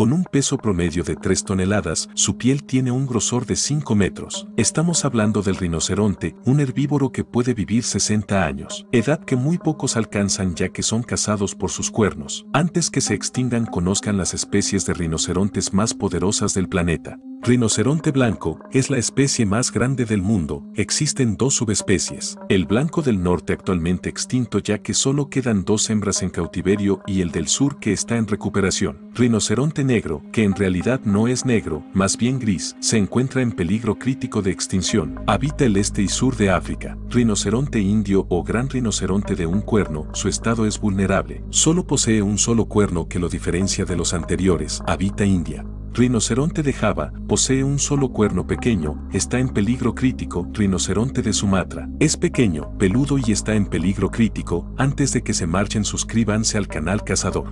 Con un peso promedio de 3 toneladas, su piel tiene un grosor de 5 metros. Estamos hablando del rinoceronte, un herbívoro que puede vivir 60 años, edad que muy pocos alcanzan ya que son cazados por sus cuernos. Antes que se extingan conozcan las especies de rinocerontes más poderosas del planeta. Rinoceronte blanco es la especie más grande del mundo, existen dos subespecies, el blanco del norte actualmente extinto ya que solo quedan dos hembras en cautiverio y el del sur que está en recuperación. Rinoceronte negro, que en realidad no es negro, más bien gris, se encuentra en peligro crítico de extinción. Habita el este y sur de África. Rinoceronte indio o gran rinoceronte de un cuerno, su estado es vulnerable. Solo posee un solo cuerno que lo diferencia de los anteriores. Habita India. Rinoceronte de Java, posee un solo cuerno pequeño, está en peligro crítico, rinoceronte de Sumatra, es pequeño, peludo y está en peligro crítico, antes de que se marchen suscríbanse al canal Cazador.